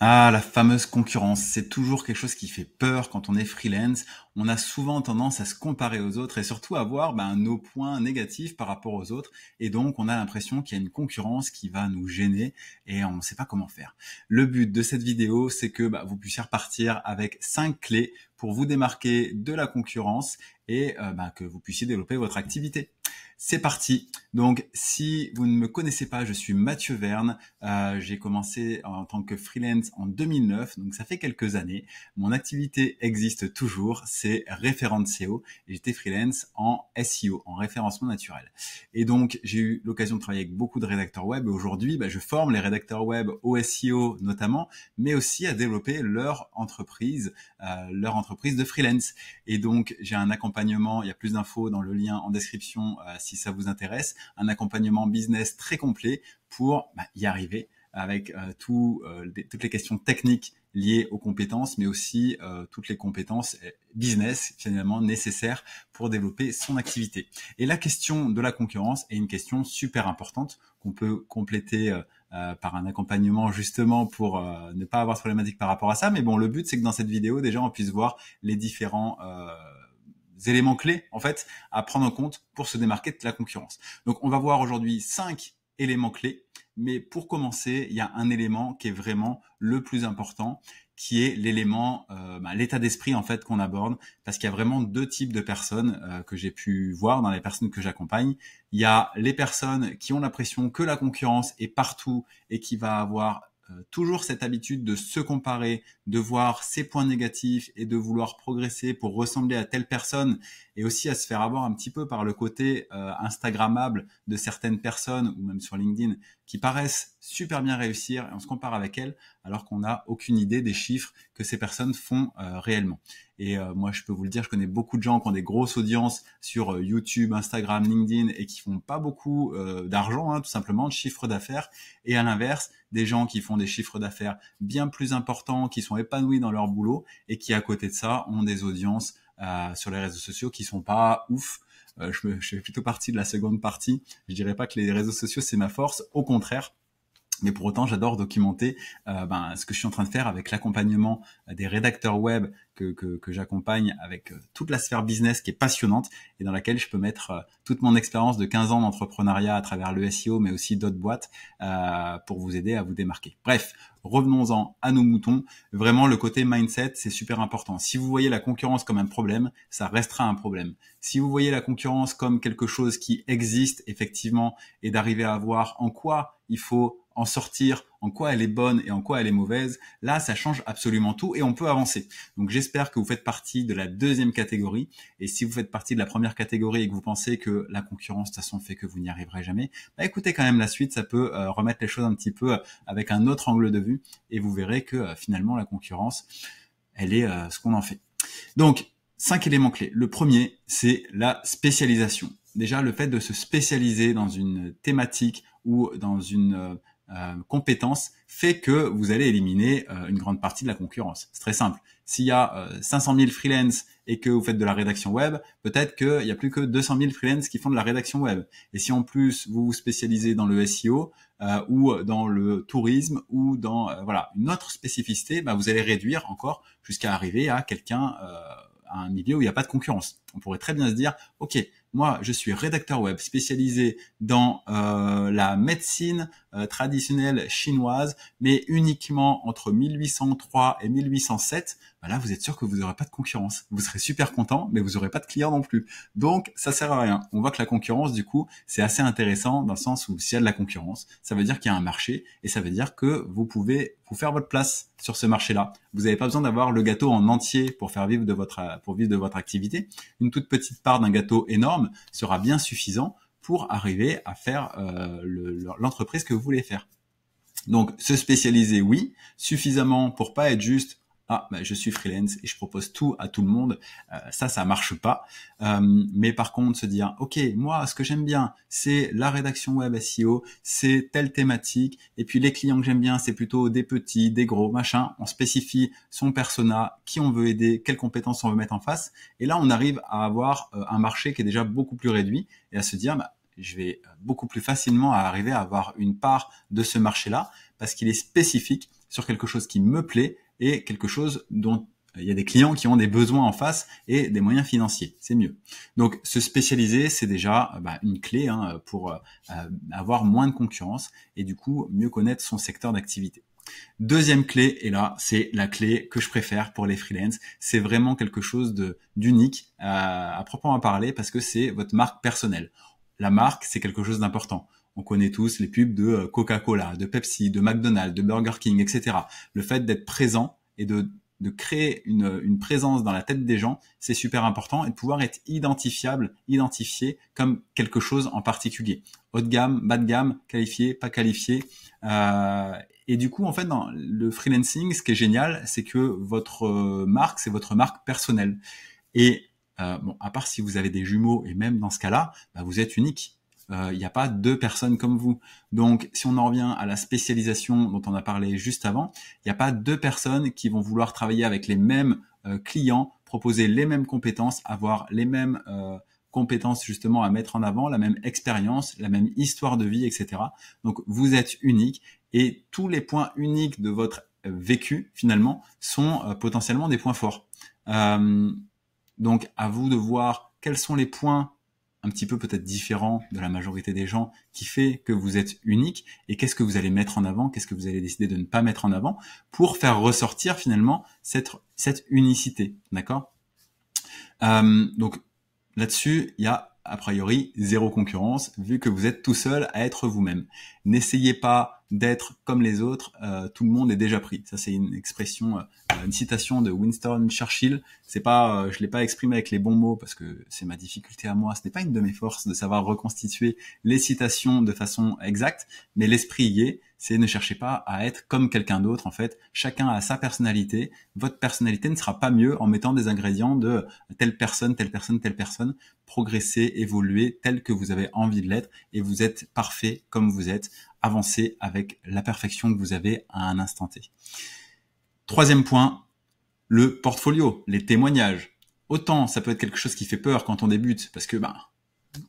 Ah, la fameuse concurrence, c'est toujours quelque chose qui fait peur quand on est freelance. On a souvent tendance à se comparer aux autres et surtout à voir ben, nos points négatifs par rapport aux autres. Et donc, on a l'impression qu'il y a une concurrence qui va nous gêner et on ne sait pas comment faire. Le but de cette vidéo, c'est que ben, vous puissiez repartir avec 5 clés pour vous démarquer de la concurrence et euh, bah, que vous puissiez développer votre activité. C'est parti. Donc, si vous ne me connaissez pas, je suis Mathieu Verne. Euh, j'ai commencé en tant que freelance en 2009, donc ça fait quelques années. Mon activité existe toujours, c'est référent SEO j'étais freelance en SEO, en référencement naturel. Et donc, j'ai eu l'occasion de travailler avec beaucoup de rédacteurs web aujourd'hui, bah, je forme les rédacteurs web au SEO notamment, mais aussi à développer leur entreprise, euh, leur entreprise entreprise de freelance. Et donc, j'ai un accompagnement, il y a plus d'infos dans le lien en description euh, si ça vous intéresse, un accompagnement business très complet pour bah, y arriver avec euh, euh, toutes les questions techniques liées aux compétences, mais aussi toutes les compétences business finalement nécessaires pour développer son activité. Et la question de la concurrence est une question super importante qu'on peut compléter euh, par un accompagnement justement pour euh, ne pas avoir de problématique par rapport à ça. Mais bon, le but, c'est que dans cette vidéo, déjà, on puisse voir les différents euh, éléments clés, en fait, à prendre en compte pour se démarquer de la concurrence. Donc, on va voir aujourd'hui cinq éléments clés. Mais pour commencer, il y a un élément qui est vraiment le plus important, qui est l'élément, euh, bah, l'état d'esprit en fait qu'on aborde, parce qu'il y a vraiment deux types de personnes euh, que j'ai pu voir dans les personnes que j'accompagne. Il y a les personnes qui ont l'impression que la concurrence est partout et qui va avoir euh, toujours cette habitude de se comparer, de voir ses points négatifs et de vouloir progresser pour ressembler à telle personne et aussi à se faire avoir un petit peu par le côté Instagrammable de certaines personnes ou même sur LinkedIn qui paraissent super bien réussir et on se compare avec elles alors qu'on n'a aucune idée des chiffres que ces personnes font euh, réellement. Et euh, moi, je peux vous le dire, je connais beaucoup de gens qui ont des grosses audiences sur euh, YouTube, Instagram, LinkedIn et qui font pas beaucoup d'argent, hein, tout simplement, de chiffres d'affaires. Et à l'inverse, des gens qui font des chiffres d'affaires bien plus importants, qui sont épanouis dans leur boulot et qui, à côté de ça, ont des audiences sur les réseaux sociaux qui sont pas ouf euh, je, fais plutôt partie de la seconde partie. Je dirais pas que les réseaux sociaux c'est ma force, au contraire. Mais pour autant, j'adore documenter euh, ben, ce que je suis en train de faire avec l'accompagnement euh, des rédacteurs web que, que, j'accompagne, avec euh, toute la sphère business qui est passionnante et dans laquelle je peux mettre toute mon expérience de 15 ans d'entrepreneuriat à travers le SEO, mais aussi d'autres boîtes pour vous aider à vous démarquer. Bref, revenons-en à nos moutons. Vraiment, le côté mindset, c'est super important. Si vous voyez la concurrence comme un problème, ça restera un problème. Si vous voyez la concurrence comme quelque chose qui existe effectivement et d'arriver à voir en quoi il faut en sortir, en quoi elle est bonne et en quoi elle est mauvaise, là, ça change absolument tout et on peut avancer. Donc j'espère que vous faites partie de la deuxième catégorie. Et si vous faites partie de la première catégorie et que vous pensez que la concurrence, de toute façon, fait que vous n'y arriverez jamais, bah écoutez quand même la suite, ça peut euh, remettre les choses un petit peu euh, avec un autre angle de vue et vous verrez que euh, finalement, la concurrence, elle est ce qu'on en fait. Donc, cinq éléments clés. Le premier, c'est la spécialisation. Déjà, le fait de se spécialiser dans une thématique ou dans une euh, compétence fait que vous allez éliminer euh, une grande partie de la concurrence. C'est très simple. S'il y a 500 000 freelance et que vous faites de la rédaction web, peut-être qu'il y a plus que 200 000 freelance qui font de la rédaction web. Et si en plus vous vous spécialisez dans le SEO euh, ou dans le tourisme ou dans euh, voilà une autre spécificité, bah, vous allez réduire encore jusqu'à arriver à quelqu'un à un milieu où il n'y a pas de concurrence. On pourrait très bien se dire, ok, moi, je suis rédacteur web spécialisé dans euh, la médecine euh, traditionnelle chinoise, mais uniquement entre 1803 et 1807. Bah là, vous êtes sûr que vous n'aurez pas de concurrence. Vous serez super content, mais vous n'aurez pas de clients non plus. Donc, ça sert à rien. On voit que la concurrence, du coup, c'est assez intéressant dans le sens où s'il y a de la concurrence, ça veut dire qu'il y a un marché et ça veut dire que vous pouvez vous faire votre place sur ce marché-là. Vous n'avez pas besoin d'avoir le gâteau en entier pour faire vivre de votre pour vivre de votre activité. Une toute petite part d'un gâteau énorme sera bien suffisant pour arriver à faire euh, l'entreprise que vous voulez faire. Donc se spécialiser, oui, suffisamment pour pas être juste ah bah, je suis freelance et je propose tout à tout le monde. Euh, ça, ça marche pas. Euh, mais par contre, se dire ok, moi, ce que j'aime bien, c'est la rédaction web SEO, c'est telle thématique, et puis les clients que j'aime bien, c'est plutôt des petits, des gros, machin. On spécifie son persona, qui on veut aider, quelles compétences on veut mettre en face, et là, on arrive à avoir euh, un marché qui est déjà beaucoup plus réduit et à se dire bah, je vais beaucoup plus facilement arriver à avoir une part de ce marché-là parce qu'il est spécifique sur quelque chose qui me plaît et quelque chose dont euh, il y a des clients qui ont des besoins en face et des moyens financiers, c'est mieux. Donc se spécialiser, c'est déjà euh, bah, une clé hein, pour euh, avoir moins de concurrence et du coup mieux connaître son secteur d'activité. Deuxième clé, et là c'est la clé que je préfère pour les freelances, c'est vraiment quelque chose d'unique à, à proprement parler parce que c'est votre marque personnelle. La marque, c'est quelque chose d'important. On connaît tous les pubs de euh, Coca-Cola, de Pepsi, de McDonald's, de Burger King, etc. Le fait d'être présent et de, créer une, présence dans la tête des gens, c'est super important et de pouvoir être identifiable, identifié comme quelque chose en particulier. Haut de gamme, bas de gamme, qualifié, pas qualifié. Euh, et du coup, en fait, dans le freelancing, ce qui est génial, c'est que votre euh, marque, c'est votre marque personnelle. Et bon, à part si vous avez des jumeaux, et même dans ce cas-là, bah, vous êtes unique. Euh, il n'y a pas deux personnes comme vous. Donc, si on en revient à la spécialisation dont on a parlé juste avant, il n'y a pas deux personnes qui vont vouloir travailler avec les mêmes euh, clients, proposer les mêmes compétences, avoir les mêmes euh, compétences justement à mettre en avant, la même expérience, la même histoire de vie, etc. Donc, vous êtes unique et tous les points uniques de votre vécu finalement sont potentiellement des points forts. donc, à vous de voir quels sont les points petit peu peut-être différent de la majorité des gens qui fait que vous êtes unique et qu'est-ce que vous allez mettre en avant, qu'est-ce que vous allez décider de ne pas mettre en avant pour faire ressortir finalement cette, unicité, d'accord euh, Donc là-dessus, il y a a priori zéro concurrence vu que vous êtes tout seul à être vous-même. N'essayez pas d'être comme les autres, euh, tout le monde est déjà pris. Ça c'est une expression, euh, une citation de Winston Churchill. C'est pas, euh, je l'ai pas exprimé avec les bons mots parce que c'est ma difficulté à moi. Ce n'est pas une de mes forces de savoir reconstituer les citations de façon exacte, mais l'esprit y est c'est ne cherchez pas à être comme quelqu'un d'autre en fait. Chacun a sa personnalité. Votre personnalité ne sera pas mieux en mettant des ingrédients de telle personne, telle personne, telle personne. Progressez, évoluez tel que vous avez envie de l'être et vous êtes parfait comme vous êtes. Avancez avec la perfection que vous avez à un instant T. Troisième point, le portfolio, les témoignages. Autant ça peut être quelque chose qui fait peur quand on débute parce que ben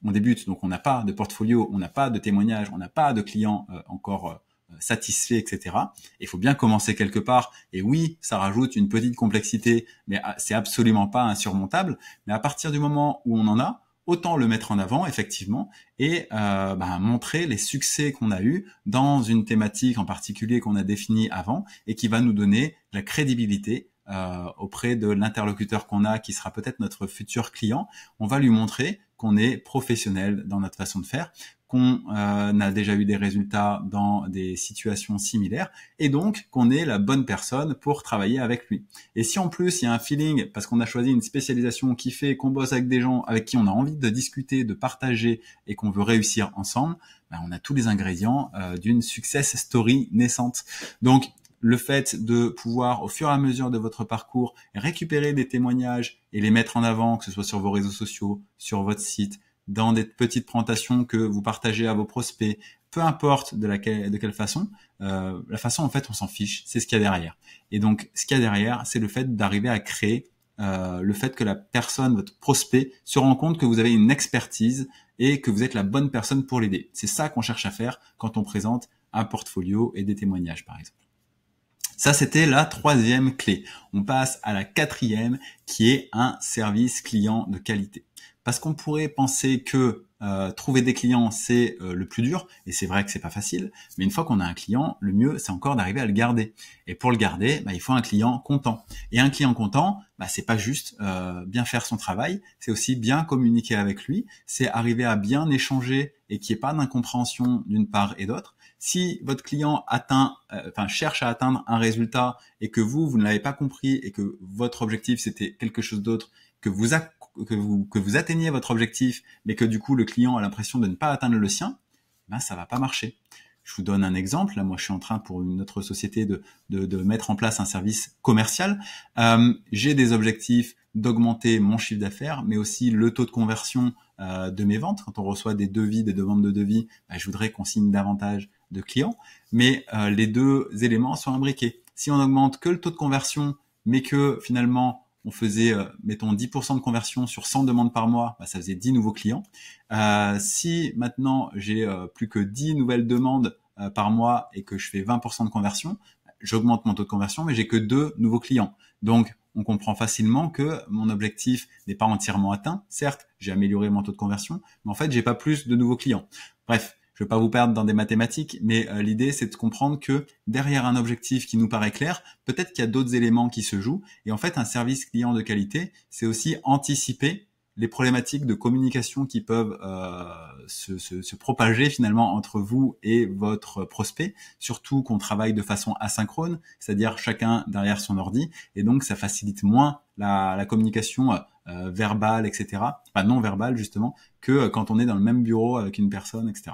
on débute donc on n'a pas de portfolio, on n'a pas de témoignages, on n'a pas de clients euh, encore euh, satisfait, etc. Il faut bien commencer quelque part. Et oui, ça rajoute une petite complexité, mais ah, c'est absolument pas insurmontable. Mais à partir du moment où on en a, autant le mettre en avant effectivement et euh, ben, montrer les succès qu'on a eus dans une thématique en particulier qu'on a définie avant et qui va nous donner la crédibilité euh, auprès de l'interlocuteur qu'on a, qui sera peut-être notre futur client, on va lui montrer qu'on est professionnel dans notre façon de faire, qu'on euh, a déjà eu des résultats dans des situations similaires et donc qu'on est la bonne personne pour travailler avec lui. Et si en plus il y a un feeling parce qu'on a choisi une spécialisation qui fait qu'on bosse avec des gens avec qui on a envie de discuter, de partager et qu'on veut réussir ensemble, ben on a tous les ingrédients euh, d'une success story naissante. Donc le fait de pouvoir, au fur et à mesure de votre parcours, récupérer des témoignages et les mettre en avant, que ce soit sur vos réseaux sociaux, sur votre site, dans des petites présentations que vous partagez à vos prospects, peu importe de, laquelle, de quelle façon, euh, la façon en fait on s'en fiche, c'est ce qu'il y a derrière. Et donc ce qu'il y a derrière, c'est le fait d'arriver à créer euh, le fait que la personne, votre prospect, se rend compte que vous avez une expertise et que vous êtes la bonne personne pour l'aider. C'est ça qu'on cherche à faire quand on présente un portfolio et des témoignages par exemple. Ça, c'était la troisième clé. On passe à la quatrième qui est un service client de qualité. Parce qu'on pourrait penser que euh, trouver des clients, c'est euh, le plus dur, et c'est vrai que c'est pas facile, mais une fois qu'on a un client, le mieux, c'est encore d'arriver à le garder. Et pour le garder, bah, il faut un client content. Et un client content, bah, c'est pas juste euh, bien faire son travail, c'est aussi bien communiquer avec lui, c'est arriver à bien échanger et qu'il n'y ait pas d'incompréhension d'une part et d'autre, si votre client atteint, euh, cherche à atteindre un résultat et que vous, vous ne l'avez pas compris et que votre objectif c'était quelque chose d'autre, que vous, que vous que vous atteignez votre objectif, mais que du coup le client a l'impression de ne pas atteindre le sien, eh ben ça va pas marcher. Je vous donne un exemple. Là, moi, je suis en train pour une autre société de, de, mettre en place un service commercial. Euh, j'ai des objectifs d'augmenter mon chiffre d'affaires, mais aussi le taux de conversion euh, de mes ventes. Quand on reçoit des devis, des demandes de devis, bah, je voudrais qu'on signe davantage de clients, mais euh, les deux éléments sont imbriqués. Si on augmente que le taux de conversion, mais que finalement on faisait, euh, mettons, 10% de conversion sur 100 demandes par mois, bah, ça faisait 10 nouveaux clients. Euh, si maintenant j'ai plus que 10 nouvelles demandes par mois et que je fais 20% de conversion, j'augmente mon taux de conversion, mais j'ai que deux nouveaux clients. Donc, on comprend facilement que mon objectif n'est pas entièrement atteint. Certes, j'ai amélioré mon taux de conversion, mais en fait, j'ai pas plus de nouveaux clients. Bref, je ne vais pas vous perdre dans des mathématiques, mais euh, l'idée c'est de comprendre que derrière un objectif qui nous paraît clair, peut-être qu'il y a d'autres éléments qui se jouent. Et en fait, un service client de qualité, c'est aussi anticiper les problématiques de communication qui peuvent euh, se, propager finalement entre vous et votre prospect, surtout qu'on travaille de façon asynchrone, c'est-à-dire chacun derrière son ordi, et donc ça facilite moins la, communication euh, verbale, etc., enfin non verbale justement, que quand on est dans le même bureau avec une personne, etc.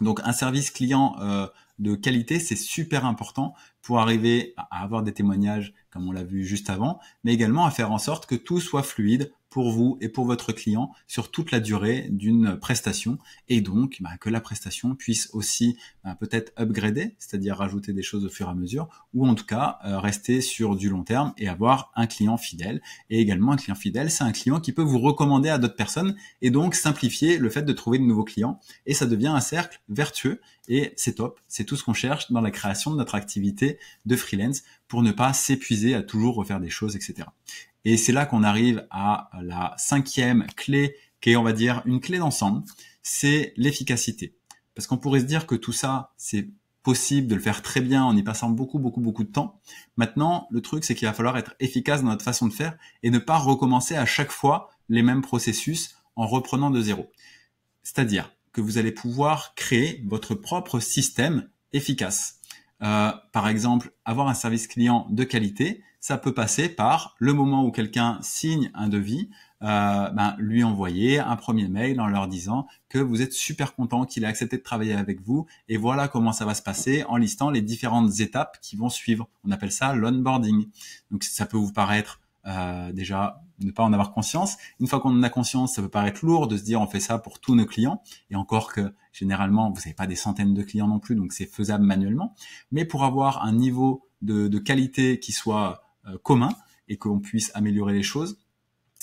Donc un service client euh, de qualité, c'est super important pour arriver à avoir des témoignages, comme on l'a vu juste avant, mais également à faire en sorte que tout soit fluide pour vous et pour votre client sur toute la durée d'une prestation et donc bah, que la prestation puisse aussi bah, peut-être upgrader, c'est-à-dire rajouter des choses au fur et à mesure ou en tout cas euh, rester sur du long terme et avoir un client fidèle. Et également un client fidèle, c'est un client qui peut vous recommander à d'autres personnes et donc simplifier le fait de trouver de nouveaux clients et ça devient un cercle vertueux et c'est top, c'est tout ce qu'on cherche dans la création de notre activité de freelance pour ne pas s'épuiser à toujours refaire des choses, etc. Et c'est là qu'on arrive à la cinquième clé, qui est, on va dire, une clé d'ensemble, c'est l'efficacité. Parce qu'on pourrait se dire que tout ça, c'est possible de le faire très bien en y passant beaucoup, beaucoup, beaucoup de temps. Maintenant, le truc, c'est qu'il va falloir être efficace dans notre façon de faire et ne pas recommencer à chaque fois les mêmes processus en reprenant de zéro. C'est-à-dire que vous allez pouvoir créer votre propre système efficace. Euh, par exemple, avoir un service client de qualité, ça peut passer par le moment où quelqu'un signe un devis, euh, ben, lui envoyer un premier mail en leur disant que vous êtes super content qu'il a accepté de travailler avec vous et voilà comment ça va se passer en listant les différentes étapes qui vont suivre. On appelle ça l'onboarding. Donc ça peut vous paraître euh, déjà ne pas en avoir conscience. Une fois qu'on en a conscience, ça peut paraître lourd de se dire on fait ça pour tous nos clients et encore que généralement vous n'avez pas des centaines de clients non plus, donc c'est faisable manuellement. Mais pour avoir un niveau de, de qualité qui soit euh, commun et qu'on puisse améliorer les choses,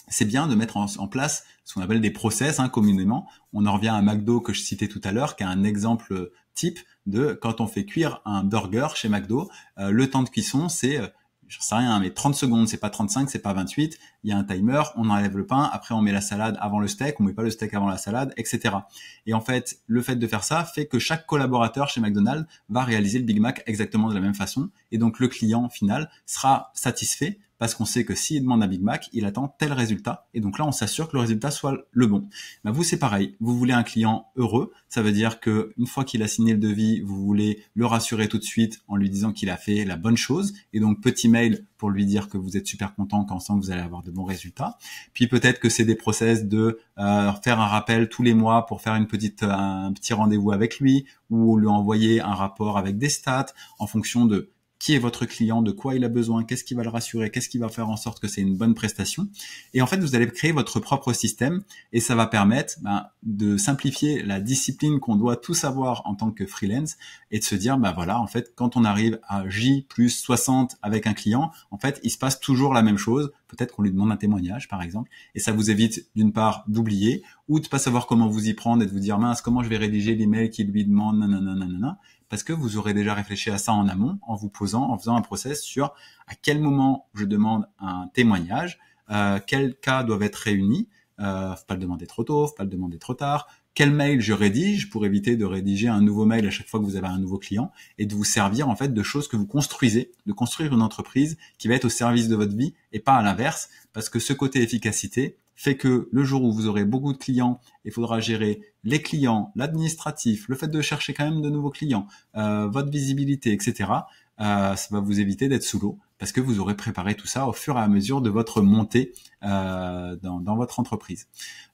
c'est bien de mettre en, place ce qu'on appelle des process hein, communément. On en revient à McDo que je citais tout à l'heure, qui est un exemple euh, type de quand on fait cuire un burger chez McDo, euh, le temps de cuisson, c'est je sais rien, mais 30 secondes, c'est pas 35, c'est pas 28. Il y a un timer, on enlève le pain, après on met la salade avant le steak, on met pas le steak avant la salade, etc. Et en fait, le fait de faire ça fait que chaque collaborateur chez McDonald's va réaliser le Big Mac exactement de la même façon, et donc le client final sera satisfait parce qu'on sait que s'il demande un Big Mac, il attend tel résultat. Et donc là, on s'assure que le résultat soit le bon. Bah, vous, c'est pareil. Vous voulez un client heureux. Ça veut dire que une fois qu'il a signé le devis, vous voulez le rassurer tout de suite en lui disant qu'il a fait la bonne chose. Et donc, petit mail pour lui dire que vous êtes super content, qu'ensemble vous allez avoir de bons résultats. Puis peut-être que c'est des process de euh, faire un rappel tous les mois pour faire une petite, un petit rendez-vous avec lui ou lui envoyer un rapport avec des stats en fonction de qui est votre client, de quoi il a besoin, qu'est-ce qui va le rassurer, qu'est-ce qui va faire en sorte que c'est une bonne prestation. Et en fait, vous allez créer votre propre système et ça va permettre ben, de simplifier la discipline qu'on doit tout savoir en tant que freelance et de se dire, ben voilà, en fait, quand on arrive à J plus 60 avec un client, en fait, il se passe toujours la même chose peut-être qu'on lui demande un témoignage, par exemple, et ça vous évite d'une part d'oublier ou de pas savoir comment vous y prendre et de vous dire mince comment je vais rédiger l'email qui lui demande nanana parce que vous aurez déjà réfléchi à ça en amont en vous posant, en faisant un process sur à quel moment je demande un témoignage, euh, quels cas doivent être réunis, ne euh, faut pas le demander trop tôt, faut pas le demander trop tard, quel mail je rédige pour éviter de rédiger un nouveau mail à chaque fois que vous avez un nouveau client et de vous servir en fait de choses que vous construisez, de construire une entreprise qui va être au service de votre vie et pas à l'inverse parce que ce côté efficacité fait que le jour où vous aurez beaucoup de clients, il faudra gérer les clients, l'administratif, le fait de chercher quand même de nouveaux clients, euh, votre visibilité, etc. Euh, ça va vous éviter d'être sous l'eau parce que vous aurez préparé tout ça au fur et à mesure de votre montée euh, dans, dans votre entreprise.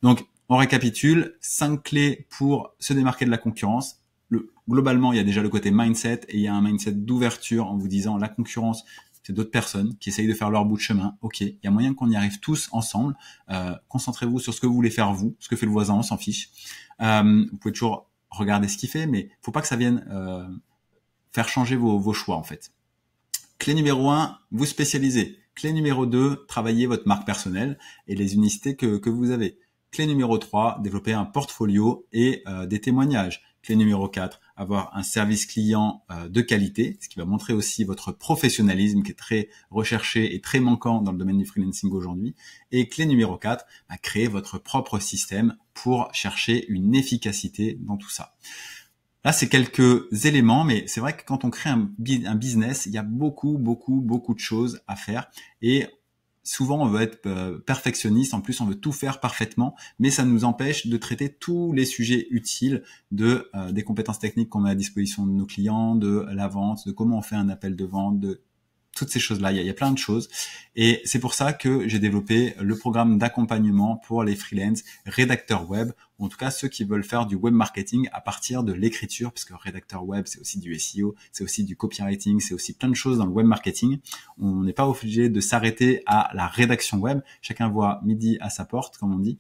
Donc on récapitule, cinq clés pour se démarquer de la concurrence. Le, globalement, il y a déjà le côté mindset et il y a un mindset d'ouverture en vous disant la concurrence, c'est d'autres personnes qui essayent de faire leur bout de chemin. Ok, il y a moyen qu'on y arrive tous ensemble. Euh, concentrez-vous sur ce que vous voulez faire vous, ce que fait le voisin, on s'en fiche. Euh, vous pouvez toujours regarder ce qu'il fait, mais faut pas que ça vienne euh, faire changer vos, choix en fait. Clé numéro un, vous spécialisez. Clé numéro 2, travaillez votre marque personnelle et les unicités que vous avez. Clé numéro 3, développer un portfolio et euh, des témoignages. Clé numéro 4, avoir un service client euh, de qualité, ce qui va montrer aussi votre professionnalisme qui est très recherché et très manquant dans le domaine du freelancing aujourd'hui. Et clé numéro 4, bah, créer votre propre système pour chercher une efficacité dans tout ça. Là, c'est quelques éléments, mais c'est vrai que quand on crée un, business, il y a beaucoup, beaucoup, beaucoup de choses à faire et souvent on veut être euh, perfectionniste, en plus on veut tout faire parfaitement, mais ça nous empêche de traiter tous les sujets utiles de euh, des compétences techniques qu'on met à disposition de nos clients, de la vente, de comment on fait un appel de vente, de toutes ces choses-là. Il, y, a plein de choses. Et c'est pour ça que j'ai développé le programme d'accompagnement pour les freelance rédacteurs web, en tout cas ceux qui veulent faire du web marketing à partir de l'écriture, parce que rédacteur web, c'est aussi du SEO, c'est aussi du copywriting, c'est aussi plein de choses dans le web marketing. On n'est pas obligé de s'arrêter à la rédaction web. Chacun voit midi à sa porte, comme on dit.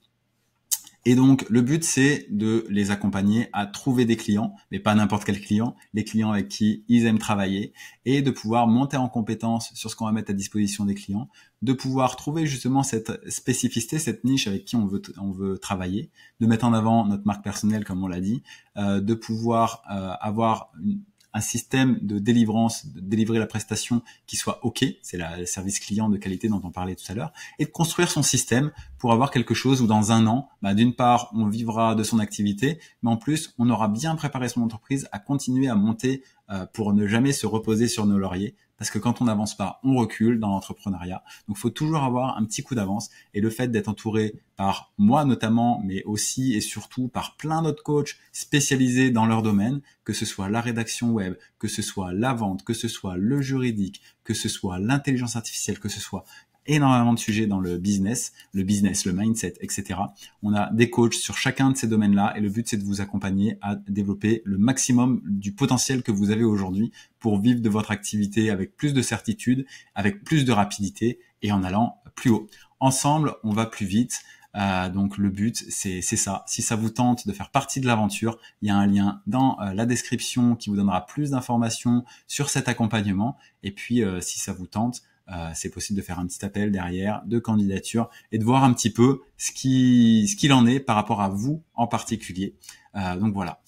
Et donc, le but, c'est de les accompagner à trouver des clients, mais pas n'importe quel client, les clients avec qui ils aiment travailler, et de pouvoir monter en compétence sur ce qu'on va mettre à disposition des clients, de pouvoir trouver justement cette spécificité, cette niche avec qui on veut, on veut travailler, de mettre en avant notre marque personnelle, comme on l'a dit, euh, de pouvoir euh, avoir une un système de délivrance, de délivrer la prestation qui soit OK, c'est le service client de qualité dont on parlait tout à l'heure, et de construire son système pour avoir quelque chose où dans un an, bah, d'une part, on vivra de son activité, mais en plus, on aura bien préparé son entreprise à continuer à monter euh, pour ne jamais se reposer sur nos lauriers. Parce que quand on n'avance pas, on recule dans l'entrepreneuriat. Donc, il faut toujours avoir un petit coup d'avance. Et le fait d'être entouré par moi notamment, mais aussi et surtout par plein d'autres coachs spécialisés dans leur domaine, que ce soit la rédaction web, que ce soit la vente, que ce soit le juridique, que ce soit l'intelligence artificielle, que ce soit énormément de sujets dans le business, le business, le mindset, etc. On a des coachs sur chacun de ces domaines-là et le but c'est de vous accompagner à développer le maximum du potentiel que vous avez aujourd'hui pour vivre de votre activité avec plus de certitude, avec plus de rapidité et en allant plus haut. Ensemble, on va plus vite. Euh, donc le but, c'est ça. Si ça vous tente de faire partie de l'aventure, il y a un lien dans euh, la description qui vous donnera plus d'informations sur cet accompagnement. Et puis, euh, si ça vous tente, euh, c'est possible de faire un petit appel derrière de candidature et de voir un petit peu ce qui ce qu'il en est par rapport à vous en particulier. Euh, donc voilà.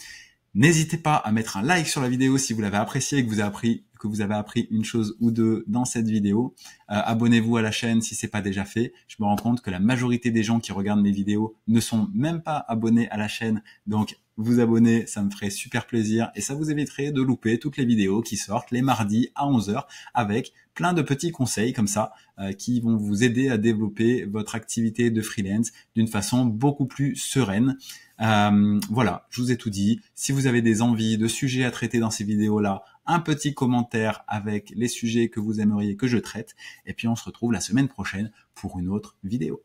N'hésitez pas à mettre un like sur la vidéo si vous l'avez appréciée et que vous avez appris que vous avez appris une chose ou deux dans cette vidéo. Euh, abonnez-vous à la chaîne si ce n'est pas déjà fait. Je me rends compte que la majorité des gens qui regardent mes vidéos ne sont même pas abonnés à la chaîne. Donc vous abonner, ça me ferait super plaisir et ça vous éviterait de louper toutes les vidéos qui sortent les mardis à 11h avec plein de petits conseils comme ça euh, qui vont vous aider à développer votre activité de freelance d'une façon beaucoup plus sereine. Euh, voilà, je vous ai tout dit. Si vous avez des envies de sujets à traiter dans ces vidéos-là, un petit commentaire avec les sujets que vous aimeriez que je traite. Et puis on se retrouve la semaine prochaine pour une autre vidéo.